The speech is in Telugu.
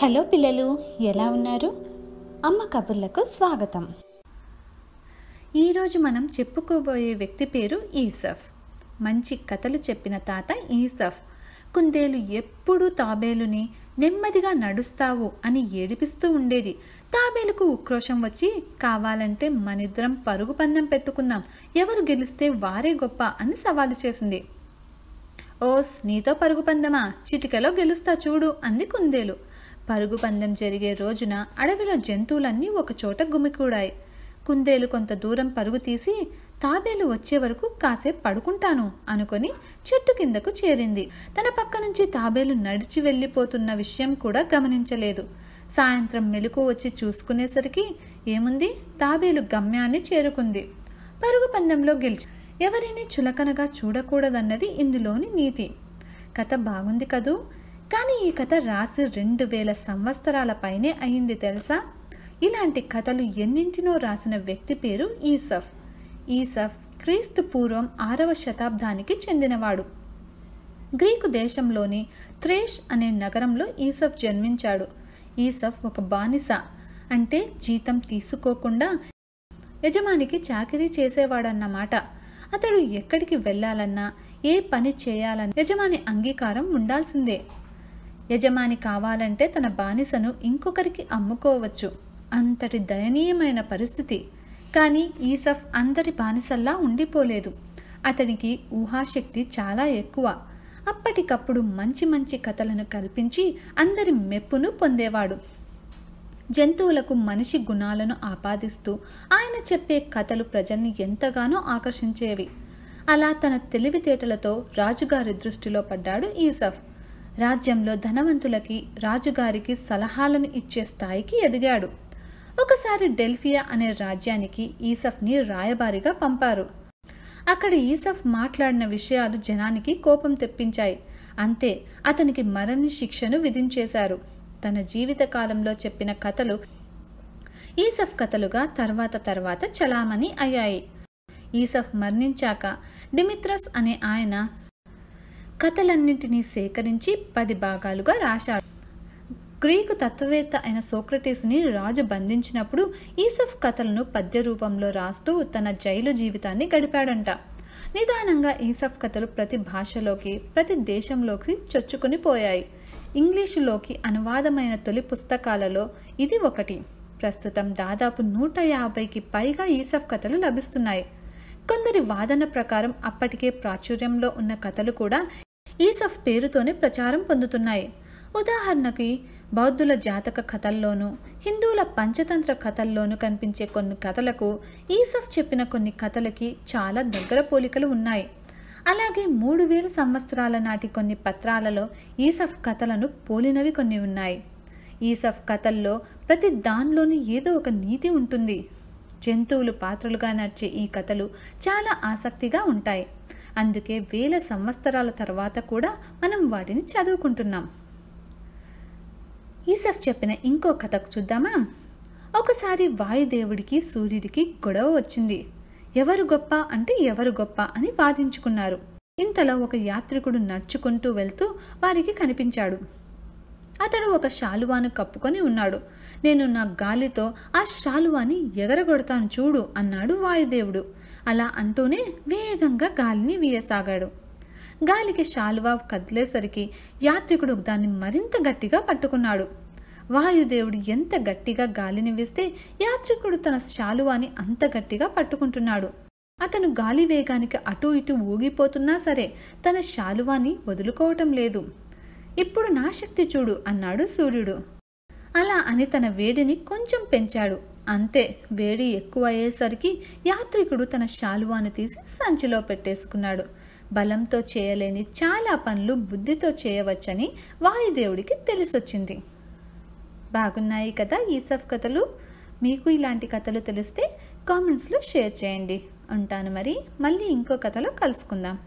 హలో పిల్లలు ఎలా ఉన్నారు అమ్మ కబుర్లకు స్వాగతం ఈరోజు మనం చెప్పుకోబోయే వ్యక్తి పేరు ఈసఫ్ మంచి కథలు చెప్పిన తాత ఈసఫ్ కుందేలు ఎప్పుడూ తాబేలుని నెమ్మదిగా నడుస్తావు అని ఏడిపిస్తూ ఉండేది తాబేలుకు ఉక్రోషం వచ్చి కావాలంటే మనిద్దరం పరుగు పందెం పెట్టుకుందాం ఎవరు గెలిస్తే వారే గొప్ప అని సవాలు చేసింది ఓస్ నీతో పరుగు పందెమా చిటికలో గెలుస్తా చూడు అంది కుందేలు పరుగు పందెం జరిగే రోజున అడవిలో జంతువులన్నీ ఒకచోట గుమికూడాయి కుందేలు కొంత దూరం పరుగు తీసి తాబేలు వచ్చే వరకు కాసేపు పడుకుంటాను అనుకొని చెట్టు కిందకు చేరింది తన పక్క నుంచి తాబేలు నడిచి వెళ్ళిపోతున్న విషయం కూడా గమనించలేదు సాయంత్రం మెలకు వచ్చి చూసుకునేసరికి ఏముంది తాబేలు గమ్యాన్ని చేరుకుంది పరుగు పందెంలో గెలిచి ఎవరిని చులకనగా చూడకూడదన్నది ఇందులోని నీతి కథ బాగుంది కదూ కానీ ఈ కథ రాసి రెండు వేల సంవత్సరాల పైనే అయింది తెలుసా ఇలాంటి కథలు ఎన్నింటినో రాసిన వ్యక్తి పేరు ఈసఫ్ ఈసఫ్ క్రీస్తు పూర్వం ఆరవ శతాబ్దానికి చెందినవాడు గ్రీకు దేశంలోని త్రేష్ అనే నగరంలో ఈసఫ్ జన్మించాడు ఈసఫ్ ఒక బానిస అంటే జీతం తీసుకోకుండా యజమానికి చాకరీ చేసేవాడన్నమాట అతడు ఎక్కడికి వెళ్ళాలన్నా ఏ పని చేయాలన్నా యజమాని అంగీకారం ఉండాల్సిందే యజమాని కావాలంటే తన బానిసను ఇంకొకరికి అమ్ముకోవచ్చు అంతటి దయనీయమైన పరిస్థితి కానీ ఈసఫ్ అందరి బానిసల్లా ఉండిపోలేదు అతనికి ఊహాశక్తి చాలా ఎక్కువ అప్పటికప్పుడు మంచి మంచి కథలను కల్పించి అందరి మెప్పును పొందేవాడు జంతువులకు మనిషి గుణాలను ఆపాదిస్తూ ఆయన చెప్పే కథలు ప్రజల్ని ఎంతగానో ఆకర్షించేవి అలా తన తెలివితేటలతో రాజుగారి దృష్టిలో పడ్డాడు ఈసఫ్ రాజ్యంలో ధనవంతులకి రాజుగారికి సలహాలను ఇచ్చే స్థాయికి ఎదిగాడు ఒకసారి డెల్ఫియా అనే రాజ్యానికి ఈసఫ్ని రాయబారిగా పంపారు అక్కడ ఈసఫ్ మాట్లాడిన విషయాలు జనానికి కోపం తెప్పించాయి అంతే అతనికి మరణ శిక్షను విధించేశారు తన జీవితకాలంలో చెప్పిన కథలు ఈసఫ్ కథలుగా తర్వాత తర్వాత చలామణి అయ్యాయి ఈసఫ్ మరణించాక డిమిత్రస్ అనే ఆయన కథలన్నింటినీ సేకరించి పది భాగాలుగా రాశాడు గ్రీకు తత్వవేత్త అయిన సోక్రటీస్ని రాజు బంధించినప్పుడు ఈసఫ్ కథలను పద్య రూపంలో రాస్తూ తన జైలు జీవితాన్ని గడిపాడంట నిదానంగా ఈసఫ్ కథలు ప్రతి భాషలోకి ప్రతి దేశంలోకి చొచ్చుకుని పోయాయి ఇంగ్లీషులోకి అనువాదమైన తొలి పుస్తకాలలో ఇది ఒకటి ప్రస్తుతం దాదాపు నూట యాభైకి పైగా ఈసఫ్ కథలు లభిస్తున్నాయి కొందరి వాదన ప్రకారం అప్పటికే ప్రాచుర్యంలో ఉన్న కథలు కూడా ఈసఫ్ పేరుతోనే ప్రచారం పొందుతున్నాయి ఉదాహరణకి బౌద్ధుల జాతక కథల్లోనూ హిందువుల పంచతంత్ర కథల్లోనూ కనిపించే కొన్ని కథలకు ఈసఫ్ చెప్పిన కొన్ని కథలకి చాలా దగ్గర పోలికలు ఉన్నాయి అలాగే మూడు వేల సంవత్సరాల నాటి కొన్ని పత్రాలలో ఈసఫ్ కథలను పోలినవి కొన్ని ఉన్నాయి ఈసఫ్ కథల్లో ప్రతి దానిలోనూ ఏదో ఒక నీతి ఉంటుంది జంతువులు పాత్రలుగా నడిచే ఈ కథలు చాలా ఆసక్తిగా ఉంటాయి అందుకే వేల సంవత్సరాల తర్వాత కూడా మనం వాటిని చదువుకుంటున్నాం ఈసఫ్ చెప్పిన ఇంకో కథకు చూద్దామా ఒకసారి వాయుదేవుడికి సూర్యుడికి గొడవ వచ్చింది ఎవరు గొప్ప అంటే ఎవరు గొప్ప అని వాదించుకున్నారు ఇంతలో ఒక యాత్రికుడు నడుచుకుంటూ వెళ్తూ వారికి కనిపించాడు అతడు ఒక శాలువాను కప్పుకొని ఉన్నాడు నేను నా గాలితో ఆ శాలువాని ఎగరగొడతాను చూడు అన్నాడు వాయుదేవుడు అలా అంటూనే వేగంగా గాలిని వీయసాగాడు గాలికి శాలువా కదిలేసరికి యాత్రికుడు దాన్ని మరింత గట్టిగా పట్టుకున్నాడు వాయుదేవుడు ఎంత గట్టిగా గాలిని వేస్తే యాత్రికుడు తన శాలువాని అంత గట్టిగా పట్టుకుంటున్నాడు అతను గాలి వేగానికి అటూ ఇటు ఊగిపోతున్నా సరే తన శాలువాని వదులుకోవటం లేదు ఇప్పుడు నా శక్తి చూడు అన్నాడు సూర్యుడు అలా అని తన వేడిని కొంచెం పెంచాడు అంతే వేడి ఎక్కువ అయ్యేసరికి యాత్రికుడు తన శాలువాను తీసి సంచిలో పెట్టేసుకున్నాడు బలంతో చేయలేని చాలా పనులు బుద్ధితో చేయవచ్చని వాయుదేవుడికి తెలిసొచ్చింది బాగున్నాయి కదా ఈసఫ్ కథలు మీకు ఇలాంటి కథలు తెలిస్తే కామెంట్స్లో షేర్ చేయండి ఉంటాను మరి మళ్ళీ ఇంకో కథలో కలుసుకుందాం